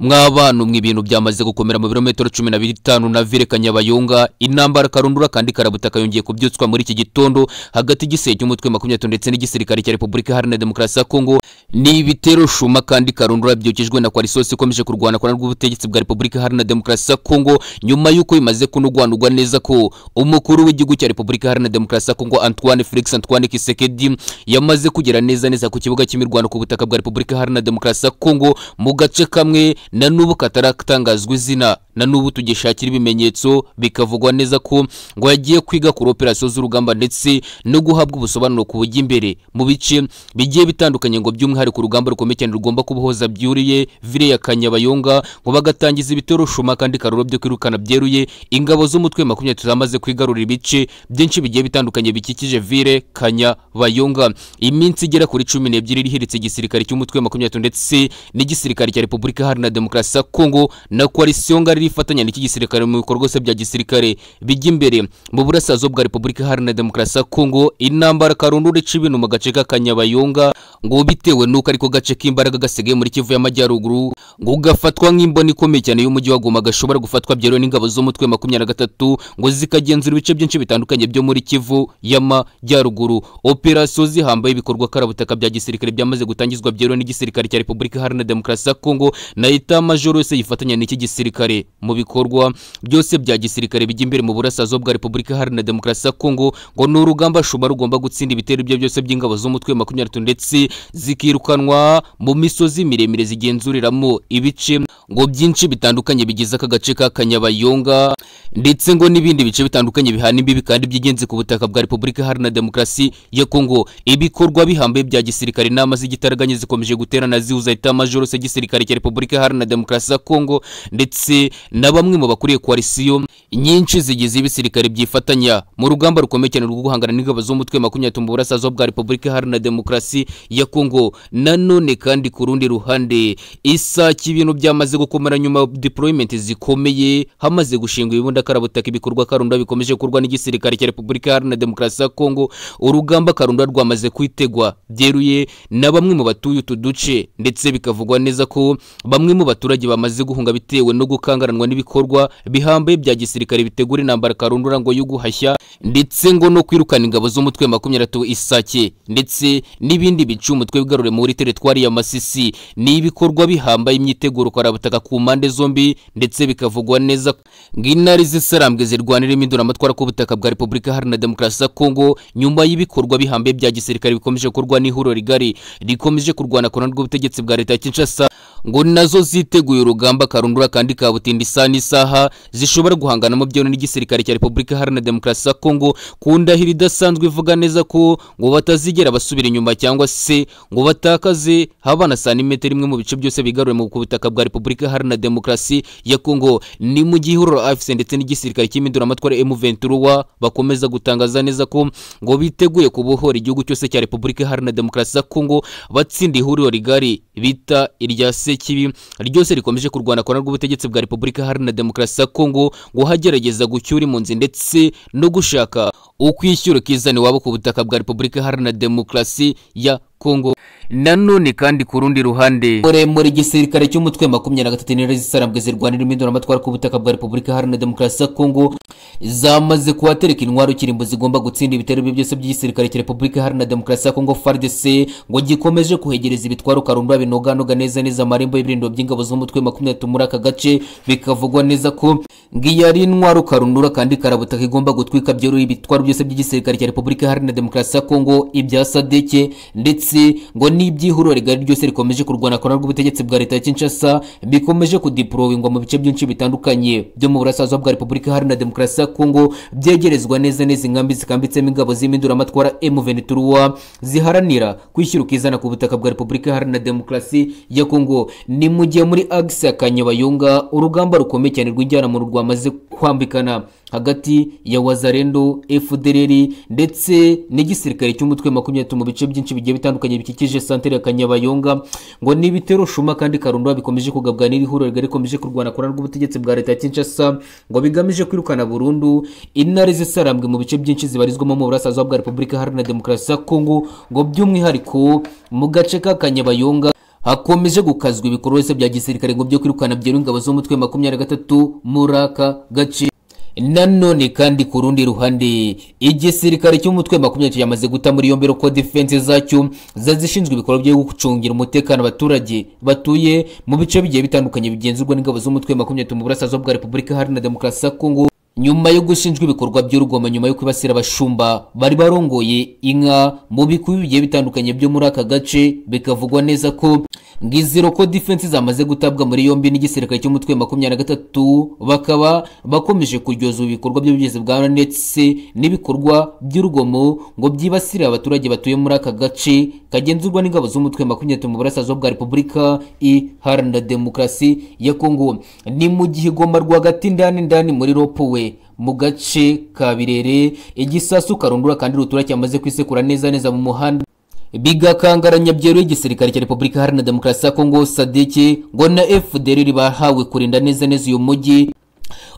mw'abantu mwe ibintu byamaze gukomera mu birometero cumi na bitanu na vire kanyabayonga intambara karundura kandi karabutaka yongeye kubyutswa muri iki gitondo hagati y'igisenge cy'umutwe makumyabiri ndetse n'igisirikare cya repubulika iharanira demokarasi ya kongo ni ibitero shuma kandi karundura byukijwe na kwarisosi ikomeje kurwana kwa rw'ubutegetsi bwa repubulika iharanira demokarasi ya kongo nyuma y'uko bimaze kunugwanurwa neza ko umukuru w'igihugu cya repubulika iharanira demokarasi ya kongo antoine felix antoine kisekedi yamaze kugera neza neza ku kibuga cy'imirwano ku butaka bwa repubulika iharanira demokarasi ya kongo mu gace kamwe na n'ubu kataratangazwa izina na n'ubu tugishakira ibimenyetso bikavugwa neza ko ngo yagiye kwiga kuri operasiyo z'urugamba ndetse no guhabwa ubusobanuro ku bujya imbere mu bice bigiye bitandukanye ngo by'umwihariko urugamba rukomeye cyane rugomba kubohoza byuriye vire ya kanyabayonga ngo bagatangiza ibitero kandi karuro byo kwirukana byeruye ingabo z'umutwe makumyabiri zamaze kwigarurira ibice byinshi bigiye bitandukanye bikikije vire kanyabayonga iminsi igera kuri cumi n'ebyiri ihiritse igisirikare cy'umutwe makumyabiri ndetse n'igisirikare cya repubulika Jamhuri Demokarasi ya Kongo na koalisiyo ngari rifatanya n'iki gisirikare mu bikorwa byose bya gisirikare bijya imbere mu burasirazuba bwa Repubulika Iharanira Demokarasi ya Kongo intambara karundura ica ibintu mu gace k'Akanyabayonga ngo bitewe n'uko ariko gace k'imbaraga gasigaye muri kivu y'amajyaruguru ngo gafatwa nk'imboni ikomeye cyane y'umujyi wa Goma gashobora gufatwa byeruye n'ingabo z'umutwe makumyabiri na gatatu ngo zikagenzura ibice byinshi bitandukanye byo muri kivu y'amajyaruguru operasiyo zihambaye ibikorwa karabutaka bya gisirikare byamaze gutangizwa byeruye n'igisirikare cya repubulika iharanira demokarasi ya kongo na eta majoro yose yifatanya n'iki gisirikare mu bikorwa byose bya gisirikare bijya imbere mu burasirazuba bwa repubulika iharanira demokarasi ya kongo ngo ni urugamba shumba rugomba gutsinda ibitero ibyo byose by'ingabo z'umutwe makumyabiri na gatatu ndetse zikirukanwa mu misozi miremire zigenzuriramo ibice ngo byinshi bitandukanye bigize aka gace ka kanyabayonga ndetse ngo n'ibindi bice bitandukanye bihana imbibi kandi by'ingenzi ku butaka bwa repubulika iharanira demokarasi ya kongo ibikorwa bihambaye bya gisirikare inama z'igitaraganya zikomeje guterana zihuza etamajoro se gisirikare cya repubulika iharanira demokarasi ya kongo ndetse na bamwe mu bakuriye koalisiyo nyinshi zigize ibisirikare byifatanya mu rugamba rukomeye cyane rwo guhangana n'ingabo z'umutwe makumyabiri mu burasirazuba bwa repubulika iharanira demokarasi ya kongo nanone kandi ku rundi ruhande isaki ibintu byamaze gukomera nyuma deployment zikomeye hamaze gushingwa ibibundakarabutaka ibikorwa karunda bikomeje gukorwa n'igisirikare cya repubulika iharanira demokarasi ya kongo urugamba karunda rwamaze kwitegwa byeruye na bamwe mu batuye utu duce ndetse bikavugwa neza ko bamwe mu baturage bamaze guhunga bitewe no gukangaranwa n'ibikorwa bihambaye bya gisirikare gisirikare bitegura intambara karundura ngo yo guhashya ndetse ngo no kwirukana ingabo z'umutwe makumyabiri isake ndetse n'ibindi bica umutwe wigarure muri teritwari ya Masisi ni ibikorwa bihambaye imyiteguro kwa karabutaka ku mpande zombi ndetse bikavugwa neza ng'intare zisarambwe zirwanira impinduramatwara ku butaka bwa Repubulika Iharanira Demokarasi ya Kongo nyuma y'ibikorwa bihambaye bya gisirikare bikomeje kurwa n'ihuriro rigari rikomeje kurwana ku ruhande rw'ubutegetsi bwa leta ya Kinshasa ngo nazo ziteguye urugamba karundura kandi kabutindi isaha n'isaha zishobora guhangana mu byombi n'igisirikare cya repubulika iharanira demokarasi ya kongo ku ndahiro idasanzwe ivuga neza ko ngo batazigera basubira inyuma cyangwa se ngo batakaze habana na santimetero imwe mu bice byose bigarure ku butaka bwa repubulika iharanira demokarasi ya kongo ni mu gihe urura afc ndetse n'igisirikare cy'iminduramatwara m bakomeza gutangaza neza ko ngo biteguye kubohora igihugu cyose cya repubulika iharanira demokarasi ya kongo batsinda ihuriro rigari bita irya sekibi ryose rikomeje kurwana ku ruhande rw'ubutegetsi bwa repubulika iharanira demokarasi ya kongo ngo agerageza gucyura impunzi ndetse no gushaka ukwishyura ukizana iwabo ku butaka bwa repubulika iharanira demokarasi ya Kongo nanone kandi ku rundi ruhande muremure igisirikare cy'umutwe makumyabiri na gatatu n'ejo zisarambwe zirwanira impinduramatwara ku butaka bwa repubulika iharanira demokarasi ya kongo zamaze kuhatereka intwaro kirimbo zigomba gutsinda ibitero bye byose by'igisirikare cya repubulika iharanira demokarasi ya kongo fardc ngo gikomeje kohegereza ibitwaro karundura binoganoga neza neza amarembo y'ibirindiro by'ingabo z'umutwe makumyabiri n'atatu muri aka gace bikavugwa neza ko ngiyo ari intwaro karundura kandi karabutaka igomba gutwika byoroheye ibitwaro byose by'igisirikare cya repubulika iharanira demokarasi ya kongo ibya sadeke ndetse polisi ngo n'ibyihuriro rigari ryose rikomeje kurwana kora rw'ubutegetsi bwa leta ya Kinshasa bikomeje kudiporowingwa mu bice byinshi bitandukanye byo mu burasirazuba bwa Repubulika Iharanira Demokarasi ya Kongo byegerezwa neza neza inkambi zikambitsemo ingabo z'impinduramatwara M23 ziharanira kwishyira ukizana ku butaka bwa Repubulika Iharanira Demokarasi ya Kongo ni mu gihe muri Axe ya Kanyabayonga urugamba rukomeye cyane rw'injyana mu rwamaze kwambikana hagati ya Wazarendo FDLR ndetse n'igisirikare cy'umutwe makumyabiri mu bice byinshi bigiye bitandukanye bitandukanye bikikije santere kanyabayonga ngo n'ibitero shuma kandi karundwa bikomeje kugabwa n'iri huriro rigari rikomeje kurwana ku rw'ubutegetsi bwa leta ya kinshasa ngo bigamije kwirukana burundu intare zisarambwe mu bice byinshi zibarizwamo mu burasirazuba bwa repubulika iharanira demokarasi ya kongo ngo by'umwihariko mu gace ka kanyabayonga hakomeje gukazwa ibikorwa bya gisirikare ngo byo kwirukana byeruye ingabo z'umutwe makumyabiri na gatatu muri aka gace nanone kandi ku rundi ruhande igisirikare cy'umutwe makumyabiri yamaze guta muri yombi ko defense zacyo ziba zishinzwe ibikorwa byo gucungira umutekano abaturage batuye mu bice bigiye bitandukanye bigenzurwa n'ingabo z'umutwe makumyabiri mu burasirazuba bwa repubulika hari na demokarasi ya kongo nyuma yo gushinjwa ibikorwa by'urugoma nyuma yo kwibasira abashumba bari barongoye inka mu bikubi bigiye bitandukanye byo muri aka gace bikavugwa neza ko ngizero ko defense zamaze gutabwa muri yombi n'igisirikare cy'umutwe makumyabiri na gatatu bakaba bakomeje kuryoza ibikorwa by'ubugizi bwa ndetse n'ibikorwa by'urugomo ngo byibasire abaturage batuye muri aka gace kagenzurwa n'ingabo z'umutwe makumyabiri n'atatu mu burasirazuba bwa repubulika iharanira demokarasi ya kongo ni mu gihe igoma rwagati ndani ndani muri ropowe mu gace ka birere igisasu karundura kandi rutura cyamaze kwisekura neza neza mu muhanda bigakangaranya byeruye igisirikare cya repubulika iharanira demokarasi ya kongo sadiki ngo na fdr bahawe kurinda neza neza uyu mujyi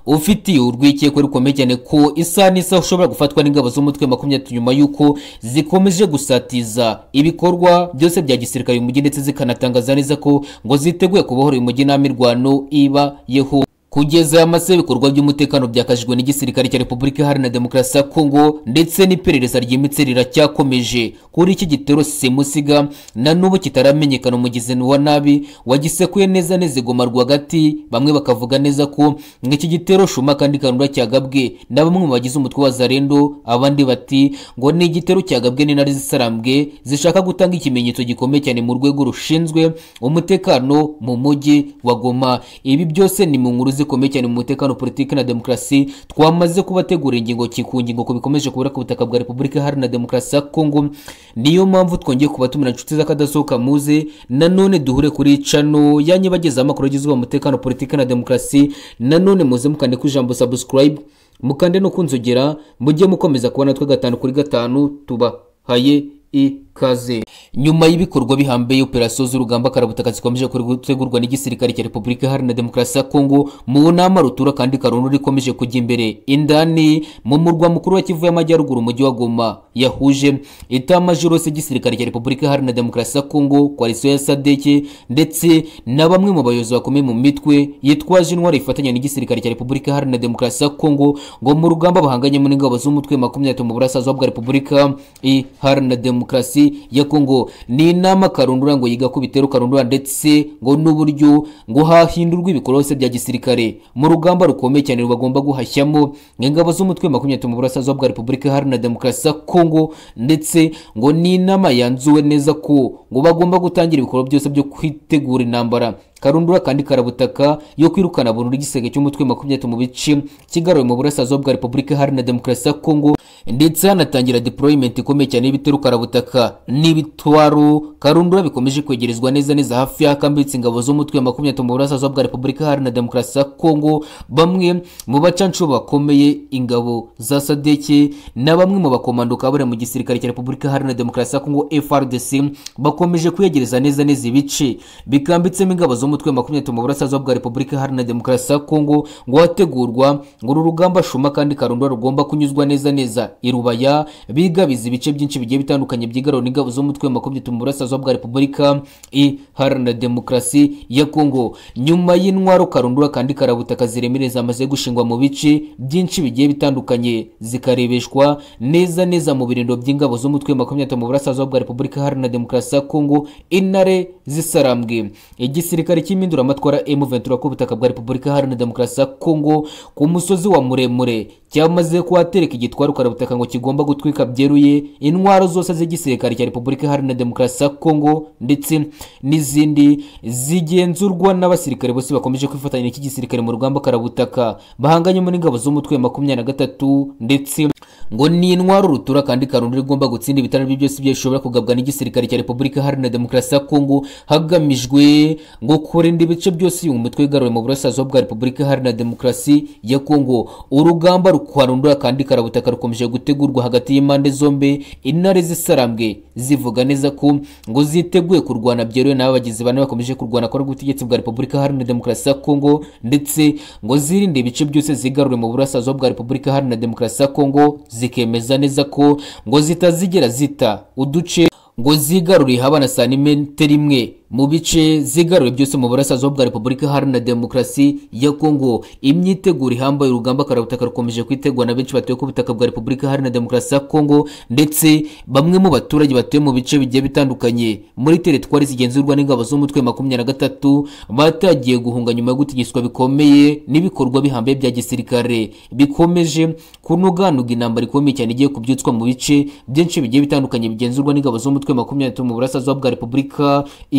ufitiye urwikekwe rukomeye cyane ko isaha n'isaha ushobora gufatwa n'ingabo z'umutwe makumyabiri nyuma y'uko zikomeje gusatiza ibikorwa byose bya gisirikare uyu mujyi ndetse zikanatangaza neza ko ngo ziteguye kubohora uyu mujyi nta mirwano iba yeho kugeza amase ibikorwa by'umutekano byakajijwe n'igisirikare cya repubulika iharanira demokarasi ya kongo ndetse n'iperereza ryimbitse riracyakomeje kuri iki gitero semusiga na n'ubu kitaramenyekana umugizi wa nabi wagisekuye neza neza igoma rwagati bamwe bakavuga neza ko iki gitero shuma kandi kanura cyagabwe na bamwe mu bagize umutwe wa zarendo abandi bati ngo ni igitero cyagabwe n'intare zisarambwe zishaka gutanga ikimenyetso gikomeye cyane mu rwego rushinzwe umutekano mu mujyi wa goma ibi byose ni mu nkuru ze zikomeye cyane mu mutekano politiki na demokarasi twamaze kubategura ingingo ku ngingo ku bikomeje kubura ku butaka bwa repubulika hari na demokarasi ya kongo niyo mpamvu twongeye kubatumira inshuti z'akadasohoka muze nanone duhure kuri cano ya nyibagezaho amakuru agezweho umutekano politiki na demokarasi nanone muze mukande ku ijambo subscribe mukande no kunzogera mujye mukomeza kubona natwe gatanu kuri gatanu tubahaye i ikaze nyuma y'ibikorwa bihambaye operasiyo z'urugamba karabutaka zikomeje gutegurwa n'igisirikare cya repubulika iharanira demokarasi ya kongo mu nama rutura kandi karunura rikomeje kujya imbere indani mu murwa mukuru wa kivu y'amajyaruguru umujyi wa goma yahuje itamajoro y'igisirikare cya repubulika iharanira demokarasi ya kongo koalisiyo ya sadeke ndetse na bamwe mu bayobozi bakomeye mu mitwe yitwaje intwari ifatanya n'igisirikare cya repubulika iharanira demokarasi ya kongo ngo mu rugamba bahanganyemo n'ingabo z'umutwe makumyabiri mu burasirazuba bwa repubulika iharanira demokarasi ya Kongo ni inama karundura ngo yiga ku bitero karundura ndetse ngo n'uburyo ngo hahindurwe ibikorwa bya gisirikare mu rugamba rukomeye cyane bagomba guhashyamo ingabo z'umutwe makumyabiri mu burasirazuba bwa Repubulika Iharanira Demokarasi ya Kongo ndetse ngo ni inama yanzuwe neza ko ngo bagomba gutangira ibikorwa byose byo kwitegura intambara karundura kandi karabutaka yo kwirukana burundu igisenge cy'umutwe makumyabiri mu bice kigaruwe mu burasirazuba bwa Repubulika Iharanira Demokarasi ya Kongo ndetse hanatangira deployment ikomeye cyane y'ibiterukarabutakaka n'ibitwaro karundura bikomeje kwegerezwa neza neza hafi y'akambitse ingabo z'umutwe wa makumyabiri mu burasirazuba bwa repubulika iharanira demokarasi ya kongo bamwe mu bacanshuro bakomeye ingabo za sadeke na bamwe mu bakomando kabarira mu gisirikare cya repubulika iharanira demokarasi ya kongo frdc bakomeje kwegereza neza neza ibice bikambitsemo ingabo z'umutwe wa makumyabiri mu burasirazuba bwa repubulika iharanira demokarasi ya kongo ngo hategurwa ngo uru rugamba shuma kandi karundura rugomba kunyuzwa neza neza i rubaya bigabiza ibice byinshi bigiye bitandukanye byigarura ingabo z'umutwe wa makumyabiri mu burasirazuba bwa repubulika iharanira demokarasi ya kongo nyuma y'intwaro karundura kandi karabutaka ziremere zamaze gushingwa mu bice byinshi bigiye bitandukanye zikarebeshwa neza neza mu birindiro by'ingabo z'umutwe wa makumyabiri mu burasirazuba bwa repubulika iharanira demokarasi ya kongo intare z'isarambwe igisirikare cy'impinduramatwara M23 ku butaka bwa Repubulika Iharanira Demokarasi ya Kongo ku musozi wa muremure cyamaze kuhatereka igitwaro karabutaka ngo kigomba gutwika byeruye intwaro zose z'igisirikare cya Repubulika Iharanira Demokarasi ya Kongo ndetse n'izindi zigenzurwa n'abasirikare bose bakomeje kwifatanya n'iki gisirikare mu rugamba karabutaka bahanganye muri ingabo z'umutwe makumyabiri na gatatu ndetse ngo ni intwaro rutura kandi karundura igomba gutsinda ibitaro byose byashobora kugabwa n'igisirikare cya repubulika iharanira demokarasi ya kongo hagamijwe ngo kurinda ibice byose uyu mutwe wigaruwe mu burasirazuba bwa repubulika iharanira demokarasi ya kongo urugamba rukwarundura kandi karabutaka rukomeje gutegurwa hagati y'impande zombi intare z'isarambwe zivuga neza ko ngo ziteguye kurwana byeruye n'aba bagizi bane bakomeje kurwana kwa ubutegetsi bwa repubulika iharanira demokarasi ya kongo ndetse ngo zirinde ibice byose zigarure mu burasirazuba bwa repubulika iharanira demokarasi ya kongo zikemeza neza ko ngo zitazigera zita uduce ngo zigaruriye habana santimetero imwe mu bice zigaruye byose mu burasirazuba bwa repubulika iharanira demokarasi ya kongo imyiteguro ihambaye urugamba karabutaka rukomeje kwitegura na benshi batuye ku butaka bwa repubulika iharanira demokarasi ya kongo ndetse bamwe mu baturage batuye mu bice bigiye bitandukanye muri teritwari zigenzurwa n'ingabo z'umutwe makumyabiri na gatatu batagiye guhunga nyuma yo gutigishwa bikomeye n'ibikorwa bihambaye bya gisirikare bikomeje kunuganuga intambara ikomeye cyane igiye kubyutswa mu bice byinshi bigiye bitandukanye bigenzurwa n'ingabo z'umutwe makumyabiri na gatatu mu burasirazuba bwa repubulika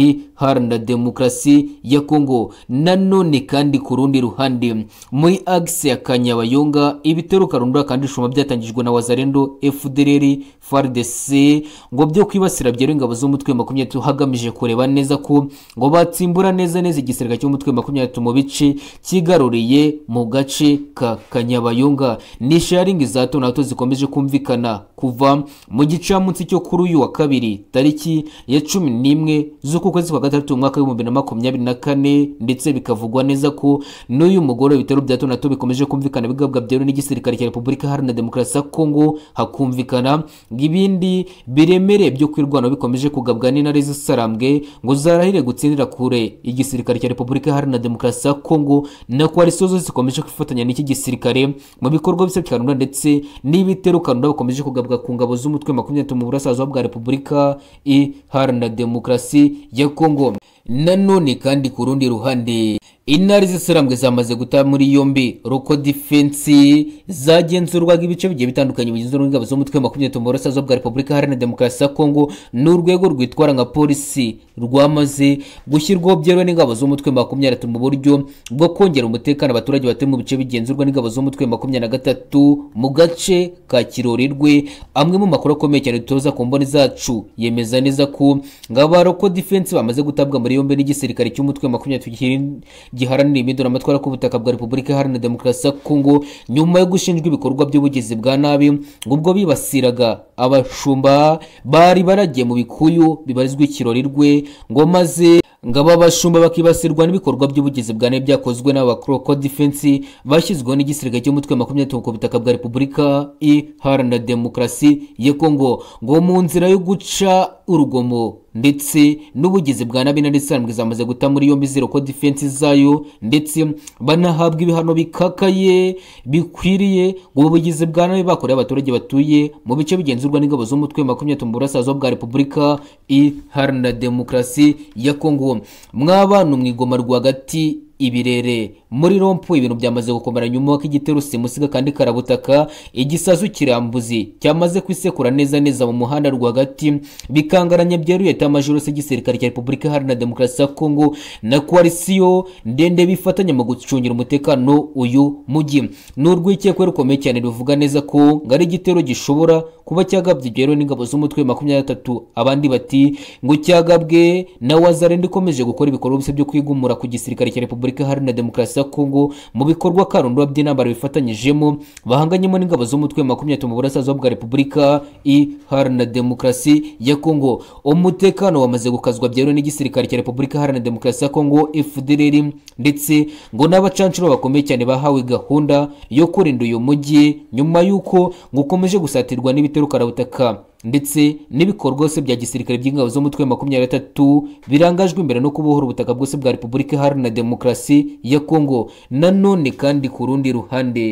i Haranira Demokarasi ya Kongo nanone kandi ku rundi ruhande muri agisi ya Kanyabayonga ibitero karundura kandi ishuma byatangijwe na Wazalendo FDLR FARDC ngo byo kwibasira byera ingabo z'umutwe makumyabiri hagamije kureba neza ko ngo batsimbura neza neza igisirikare cy'umutwe makumyabiri mu bice kigaruriye mu gace ka Kanyabayonga ni sharingi za hato na hato zikomeje kumvikana kuva mu gicamunsi cyo kuri uyu wa kabiri tariki ya cumi n'imwe z'uku kwezi kwezi kwa gatandatu mu mwaka w'ibihumbi na makumyabiri na kane ndetse bikavugwa neza ko n'uyu mugore ibitero bya hato na hato bikomeje kumvikana bigabwa byemewe n'igisirikare cya repubulika iharanira demokarasi ya kongo hakumvikana ngo ibindi biremereye byo kwirwana bikomeje kugabwa n'intare z'isarambwe ngo zarahire gutsindira kure igisirikare cya repubulika iharanira demokarasi ya kongo na koalisiyo zose zikomeje kwifatanya n'iki gisirikare mu bikorwa bisa kanura ndetse n'ibitero kanura bikomeje kugabwa ku ngabo z'umutwe makumyabiri mu burasirazuba bwa repubulika iharanira demokarasi ya Congo nanone kandi ku rundi ruhande intare zisiramwe zamaze guta muri yombi roko defense zagenzurwaga ibice bigiye bitandukanye bigize n'ingabo z'umutwe wa makumyabiri burasirazuba bwa repubulika iharanira demokarasi ya kongo ni rwitwara nka polisi rwamaze gushyirwaho byeruwe n'ingabo z'umutwe makumyabiri mu buryo bwo kongera umutekano abaturage batuye mu bice bigenzurwa n'ingabo z'umutwe makumyabiri na gatatu mu gace ka kirori rwe amwe mu makuru akomeye cyane dutoza ku mboni zacu yemeza neza ko ngabaroko defense bamaze gutabwa muri yombi n'igisirikare cy'umutwe makumyabiri giharanira imidoro amatwara ku butaka bwa repubulika iharanira demokarasi ya kongo nyuma yo gushinjwa ibikorwa by'ubugizi bwa nabi ngo ubwo bibasiraga abashumba bari baragiye mu bikuyu bibarizwa ikirori rwe ngo maze ngabo abashumba bakibasirwa n'ibikorwa by'ubugizi bwa nabi byakozwe n'abacroco defense bashyizweho n'igisirikare cy'umutwe makumyabiri ku butaka bwa repubulika iharanira demokarasi ya kongo ngo mu nzira yo guca urugomo ndetse n'ubugizi bwa nabi na ndetse zamaze guta muri yombi zero ko defense zayo ndetse banahabwa ibihano bikakaye bikwiriye ngo ubu bugizi bwa nabi bakoreye abaturage batuye mu bice bigenzurwa n'ingabo z'umutwe makumyabiri mu burasirazuba bwa repubulika iharanira demokarasi ya kongo mwa bantu mu rwagati ibirere muri rompu ibintu byamaze gukomera nyuma igitero simusiga kandi karabutaka igisazu kirambuzi cyamaze kwisekura neza neza mu muhanda rwagati bikangaranya byeruye tamajoro se igisirikare cya repubulika iharanira demokarasi ya kongo na koalisiyo ndende bifatanya mu gucungira umutekano uyu mujyi ni urwikekwe rukomeye cyane ruvuga neza ko ngo ari igitero gishobora kuba cyagabye byeruye n'ingabo z'umutwe makumyabiri na abandi bati ngo cyagabwe na wazarenda ikomeje gukora ibikorwa byo kwigumura ku gisirikare cya repubulika repubulika iharanira demokarasi ya kongo mu bikorwa karondwa by'intambara bifatanyijemo bahanganyemo n'ingabo z'umutwe makumyabiri mu burasirazuba bwa repubulika iharanira demokarasi ya kongo umutekano wamaze gukazwa byeruwe n'igisirikare cya repubulika iharanira demokarasi ya kongo fdrr ndetse ngo n'abacancuro bakomeye cyane bahawe gahunda yo kurinda uyu mujyi nyuma y'uko ngo ukomeje gusatirwa n'ibiterukarabutaka ndetse n'ibikorwa byose bya gisirikare by'ingabo z'umutwe wa makumyabiri n'atatu birangajwe imbere no kubohora ubutaka bwose bwa repubulika iharanira demokarasi ya kongo nanone kandi ku rundi ruhande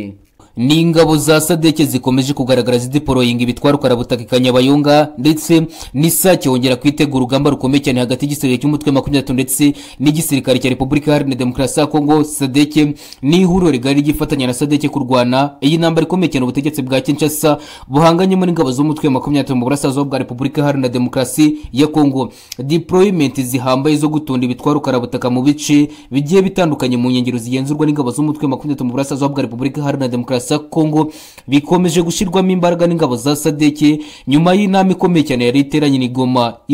ni ingabo za sadeke zikomeje kugaragara zidiporoyinga ibitwaro karabutaka kanyabayonga ndetse n'isake wongera kwitega urugamba rukomeye cyane hagati y'igisirikare cy'umutwe makumyabiri ndetse n'igisirikare cya repubulika iharanira demokarasi ya kongo sadeke n'ihuriro rigari ry'ifatanya na sadeke kurwana iyi ntambara ikomeye cyane ubutegetsi bwa kinshasa buhanganyemo n'ingabo z'umutwe makumyabiri mu burasirazuba bwa repubulika iharanira demokarasi ya kongo diporoyimenti zihambaye zo gutunda ibitwaro karabutaka mu bice bigiye bitandukanye mu nkengero zigenzurwa n'ingabo z'umutwe makumyabiri mu burasirazuba bwa repubulika iharanira demokarasi Kinshasa Congo bikomeje gushyirwamo imbaraga n'ingabo za sadeke nyuma y'inama ikomeye cyane yari iteranye ni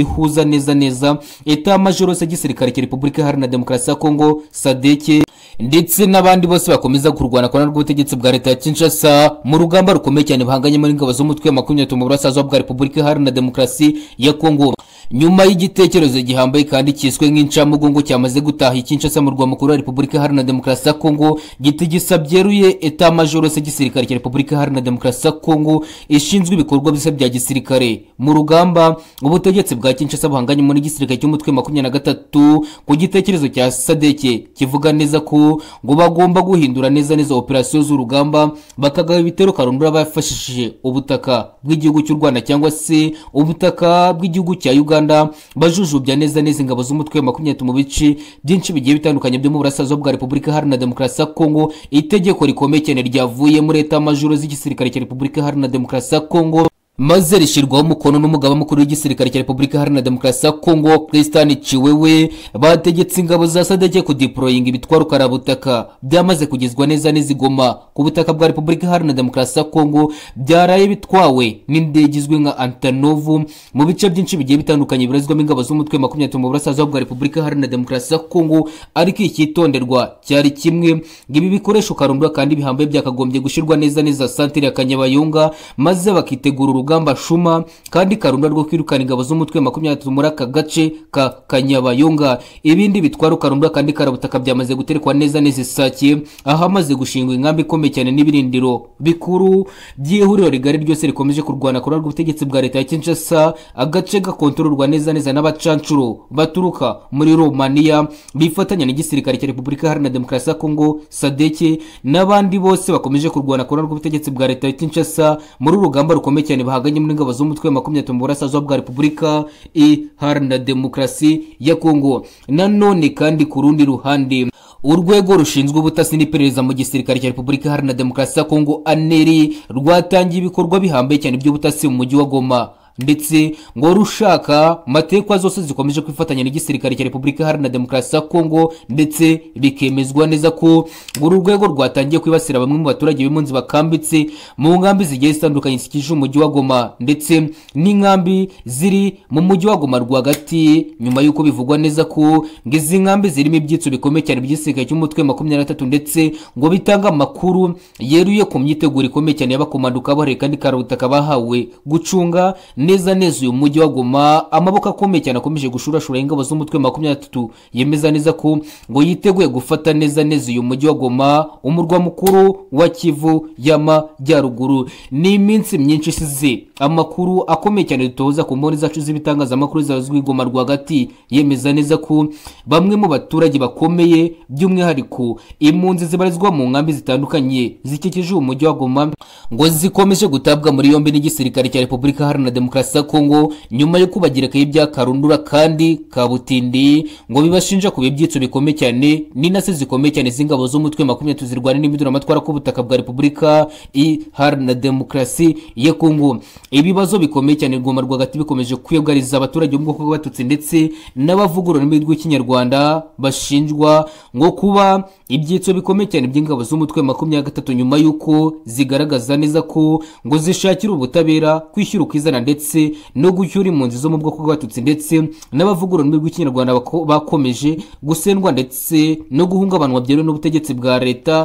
ihuza neza neza eta majoro ya gisirikare cya repubulika iharanira demokarasi ya kongo sadeke ndetse n'abandi bose bakomeza kurwana kwa rw'ubutegetsi bwa leta ya kinshasa mu rugamba rukomeye cyane bahanganyemo n'ingabo z'umutwe wa makumyabiri mu bwa repubulika iharanira demokarasi ya kongo nyuma y'igitekerezo gihambaye kandi cyiswe nk'incamugongo cyamaze gutaha ikinshasa mu rwa mukuru wa repubulika iharanira demokarasi ya kongo gitigisabye byeruye eta se gisirikare cya repubulika iharanira demokarasi ya kongo ishinzwe ibikorwa bisa bya gisirikare mu rugamba ubutegetsi bwa kinshasa buhanganyemo n'igisirikare cy'umutwe makumyabiri na gatatu ku gitekerezo cya sadeke kivuga neza ko ngo bagomba guhindura neza neza operasiyo z'urugamba bakagaba ibitero karundura bafashishije ubutaka bw'igihugu cy'u rwanda cyangwa se ubutaka bw'igihugu cya uganda uganda bajujubya neza neza ingabo z'umutwe wa makumyabiri mu bice byinshi bigiye bitandukanye byo mu burasirazuba bwa repubulika iharanira demokarasi ya kongo itegeko rikomeye cyane ryavuye muri leta majoro z'igisirikare cya repubulika iharanira demokarasi ya kongo maze rishyirwaho umukono n'umugaba mukuru w'igisirikare cya repubulika iharanira demokarasi ya kongo christian ciwewe bategetse ingabo za sadeke kudiporoyinga ibitwaro karabutaka byamaze kugezwa neza n'izigoma ku butaka bwa repubulika iharanira demokarasi ya kongo byaraye bitwawe n'indege izwi nka antanovu mu bice byinshi bigiye bitandukanye birazwamo ingabo z'umutwe makumyabiri mu burasirazuba bwa repubulika iharanira demokarasi ya kongo ariko icyitonderwa cyari kimwe ngo ibi bikoresho karundwa kandi bihambaye byakagombye gushyirwa neza neza santire ya kanyabayonga maze bakitegura urugo urugamba shuma kandi karunda rwo kwirukana ingabo z'umutwe makumyabiri muri aka gace ka kanyabayonga ibindi bitwara karunda kandi karabutaka byamaze guterekwa neza neza isakiye ahamaze gushingwa inkambi ikomeye cyane n'ibirindiro bikuru by'ihuriro rigari ryose rikomeje kurwana kurwara ubutegetsi bwa leta ya kinshasa agace gakontororwa neza neza n'abacancuro baturuka muri Romania bifatanya n'igisirikare cya repubulika iharanira demokarasi ya kongo sadeke n'abandi bose bakomeje kurwana kurwara ubutegetsi bwa leta ya kinshasa muri uru rugamba rukomeye cyane bahaga bahanganye n'ingabo z'umutwe wa makumyabiri mu burasirazuba bwa repubulika ihari na demokarasi ya kongo nanone kandi ku rundi ruhande urwego rushinzwe ubutasi n'iperereza mu gisirikare cya repubulika iharanira demokarasi ya kongo aneri rwatangiye ibikorwa bihambaye cyane by'ubutasi mu mujyi wa goma ndetse ngo rushaka ushaka matekwa zose zikomeje kwifatanya n'igisirikare cya repubulika iharanira demokarasi ya kongo ndetse bikemezwa neza ko uru rwego rwatangiye kwibasira bamwe mu baturage b'impunzi bakambitse mu nkambi zigiye zitandukanye zikikije umujyi wa goma ndetse n'inkambi ziri mu mujyi wa goma rwagati nyuma y'uko bivugwa neza ko ngo izi nkambi zirimo ibyitso bikomeye cyane by'igisirikare cy'umutwe makumyabiri na ndetse ngo bitange amakuru yeruye ku myiteguro ikomeye cyane y'abakomando kabuhariwe kandi karubutaka bahawe gucunga neza neza uyu mujyi wa Goma amaboko akomeye cyane akomeje gushurashura ingabo z'umutwe makumyabiri natatu yemeza neza ko ngo yiteguye gufata neza neza uyu mujyi wa Goma umurwa mukuru wa kivu y'amajyaruguru ni iminsi myinshi isize amakuru akomeye cyane dutoza ku mboni zacu z'ibitangazamakuru zazwi Goma rwagati yemeza neza ko bamwe mu baturage bakomeye by'umwihariko impunzi zibarizwa mu nkambi zitandukanye zikikije uyu mujyi wa Goma ngo zikomeje gutabwa muri yombi n'igisirikare cya repubulika iharanira demokarasi Kasako ngo nyuma yo kubagira ibya Karundura kandi Kabutindi ngo bibashinja ku ibyitso bikomeye cyane n'intasi zikomeye cyane z'ingabo z'umutwe makumyabiri tuzirwana n'imiduramatwara k'ubutaka bwa Repubulika ihar na demokarasi ya Kongo ibibazo bikomeye cyane Rwoma rwagati bikomeje kwiyegariza abaturage mu bwoko bw'abatutsi ndetse n'abavugurura n'imibiri rw'ikinyarwanda bashinjwa ngo kuba ibyitso bikomeye cyane by'ingabo z'umutwe makumyabiri gatatu nyuma y'uko zigaragaza neza ko ngo zishakira ubutabera kwishyura ukizana ndetse ndetse no gucyura impunzi zo mu bwoko bw'abatutsi ndetse n'abavugurura ururimi rw'ikinyarwanda bakomeje gusendwa ndetse no guhunga abantu n'ubutegetsi bwa leta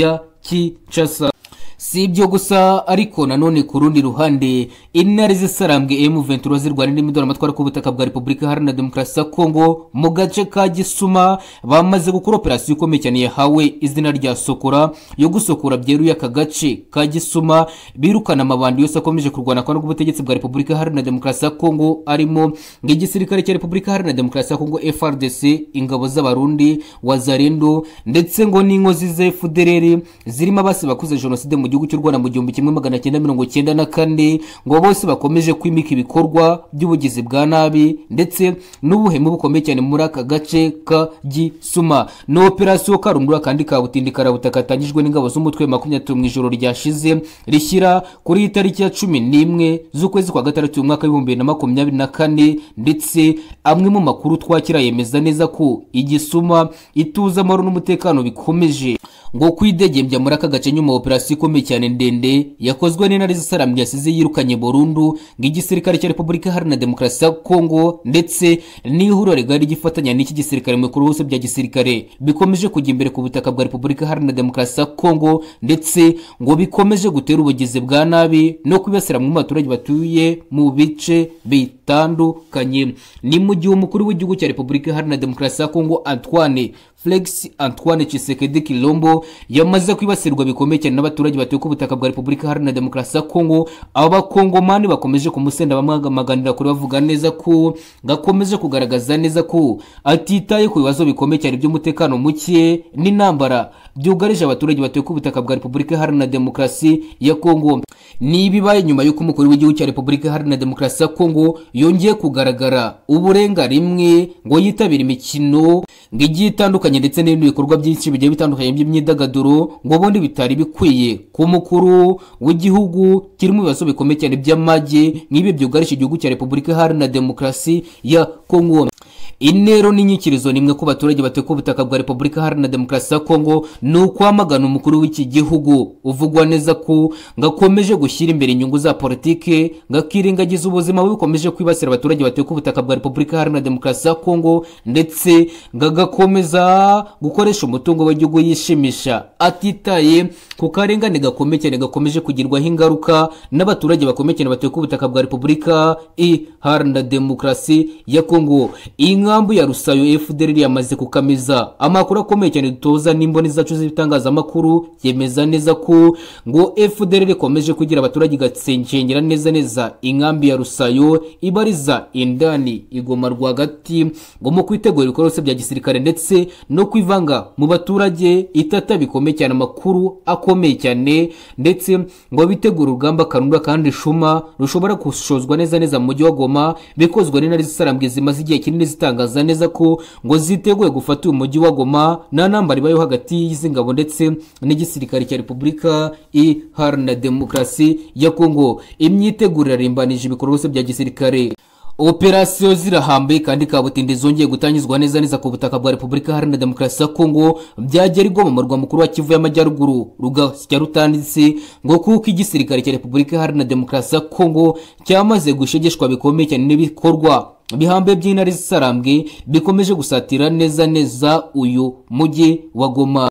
ya kinshasa si ibyo gusa ariko nanone ku rundi ruhande intare zisarambwe emu ventura zirwanira imidoro amatwara ku butaka bwa repubulika iharanira demokarasi ya kongo mu gace ka gisuma bamaze gukora operasiyo ikomeye cyane yahawe izina rya sokora yo gusokora byeruye aka gace ka gisuma birukana amabandi yose akomeje kurwana kwa n'ubutegetsi bwa repubulika iharanira demokarasi ya kongo arimo nk'igisirikare cya repubulika iharanira demokarasi ya kongo frdc ingabo z'abarundi wazarendo ndetse ngo n'inkozi ze fudereri zirimo abasi bakuze jenoside mu gihugu cy'u rwanda mu gihumbi kimwe magana cyenda mirongo cyenda na kane ngo bose bakomeje kwimika ibikorwa by'ubugizi bwa nabi ndetse n'ubuhemu bukomeye cyane muri aka gace ka gisuma ni operasiyo karundura kandi kabutindi karabutaka katangijwe n'ingabo z'umutwe makumyabiri mu ijoro ryashize rishyira kuri tariki ya cumi n'imwe z'ukwezi kwa gatandatu mu mwaka w'ibihumbi bibiri na makumyabiri na kane ndetse amwe mu makuru twakira yemeza neza ko igisuma ituza amahoro n'umutekano bikomeje ngo kwidegembya muri aka gace nyuma operasiyo ikomeye ikomeye cyane ndende yakozwe n'intare z'isaramu yasize yirukanye burundu ng'igisirikare cya repubulika iharanira demokarasi ya kongo ndetse n'ihuriro rigari gifatanya n'iki gisirikare mu bikorwa byose bya gisirikare bikomeje kujya imbere ku butaka bwa repubulika iharanira demokarasi ya kongo ndetse ngo bikomeje gutera ubugizi bwa nabi no kwibasira mu baturage batuye mu bice bitandukanye ni mu gihe umukuru w'igihugu cya repubulika iharanira demokarasi ya kongo antoine felix antoine chisekedi kilombo yamaze kwibasirwa bikomeye cyane n'abaturage batuye ku butaka bwa repubulika iharanira demokarasi ya kongo abakongomani bakomeje kumusenda bamwamaganira kure bavuga neza ko gakomeje kugaragaza neza ko atitaye ku bibazo bikomeye cyane by'umutekano muke n'intambara byugarije abaturage batuye ku butaka bwa repubulika iharanira demokarasi ya kongo ni ibibaye nyuma y'uko umukuru w'igihugu cya repubulika iharanira demokarasi ya kongo yongeye kugaragara uburenga rimwe ngo yitabire imikino ngo igiye itandukanye ndetse n'ibindi bikorwa byinshi bigiye bitandukanye by'imyidagaduro ngo bundi bitari bikwiye ku mukuru w'igihugu kirimo ibibazo bikomeye cyane by'amage nk'ibi byugarije igihugu cya repubulika iharanira demokarasi ya kongo intero n'inyikirizo nimwe ku baturage batuye ku bwa repubulika iharanira demokarasi ya kongo ni ukwamagana umukuru w'iki gihugu uvugwa neza ko ngakomeje gushyira imbere inyungu za politiki ngakirengagiza ubuzima bukomeje kwibasira abaturage batuye ku butaka bwa repubulika iharanira demokarasi ya kongo ndetse ngagakomeza gukoresha umutungo w'igihugu yishimisha atitaye ku karengane gakomeye cyane gakomeje kugirwaho ingaruka n'abaturage bakomeye cyane batuye ku butaka bwa repubulika iharanira demokarasi ya kongo iyi ya rusayo fdr yamaze kukameza amakuru akomeye cyane dutoza n'imboni zacu z'ibitangazamakuru yemeza neza ko ngo fdr ikomeje kugira abaturage igasenkengera neza neza inkambi ya rusayo ibariza indani igoma rwagati ngo mu kwitegura ibikorwa bya gisirikare ndetse no kwivanga mu baturage itata bikomeye cyane amakuru akomeye cyane ndetse ngo bitegure urugamba kanura kandi shuma rushobora gushozwa neza neza mu mujyi wa goma bikozwe n'intare zisarambwe zimaze igihe kinini zitangaza neza ko ngo ziteguye gufata uyu mujyi wa goma nta ntambara ibayeho hagati y'izingabo ndetse n'igisirikare cya repubulika iharanira demokarasi ya kongo imyiteguro irarimbanije ibikorwa byose bya gisirikare operasiyo zirahambaye kandi kabutindi zongeye gutangizwa neza neza ku butaka bwa repubulika iharanira demokarasi ya kongo byagera mu rwa mukuru wa kivu y'amajyaruguru rugasya rutanditse ngo kuko igisirikare cya repubulika iharanira demokarasi ya kongo cyamaze gushegeshwa bikomeye cyane n'ibikorwa bihambe by'intare zisarambwe bikomeje gusatira neza neza uyu mujyi wa goma